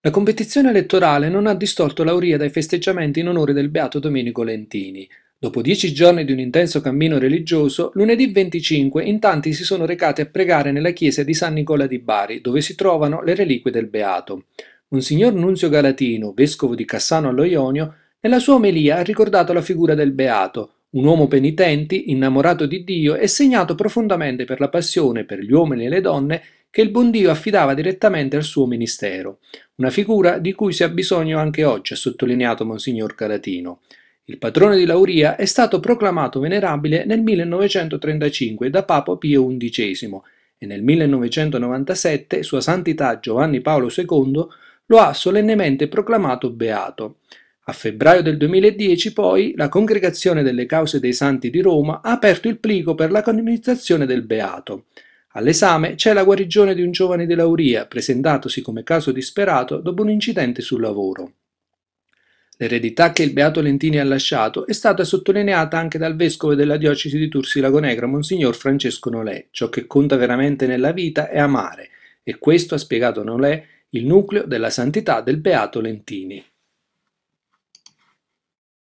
La competizione elettorale non ha distolto l'Auria dai festeggiamenti in onore del beato Domenico Lentini. Dopo dieci giorni di un intenso cammino religioso, lunedì 25 in tanti si sono recati a pregare nella chiesa di San Nicola di Bari, dove si trovano le reliquie del beato. Un signor Nunzio Galatino, vescovo di Cassano allo Ionio, nella sua omelia ha ricordato la figura del beato, un uomo penitente, innamorato di Dio e segnato profondamente per la passione per gli uomini e le donne che il buon Dio affidava direttamente al suo ministero, una figura di cui si ha bisogno anche oggi, ha sottolineato Monsignor Caratino. Il patrone di Lauria è stato proclamato venerabile nel 1935 da Papa Pio XI e nel 1997 Sua Santità Giovanni Paolo II lo ha solennemente proclamato beato. A febbraio del 2010 poi la Congregazione delle Cause dei Santi di Roma ha aperto il plico per la canonizzazione del beato. All'esame c'è la guarigione di un giovane di Lauria, presentatosi come caso disperato dopo un incidente sul lavoro. L'eredità che il Beato Lentini ha lasciato è stata sottolineata anche dal vescovo della diocesi di Tursi Lagonegra, Monsignor Francesco Nolè. Ciò che conta veramente nella vita è amare, e questo ha spiegato Nolè il nucleo della santità del Beato Lentini.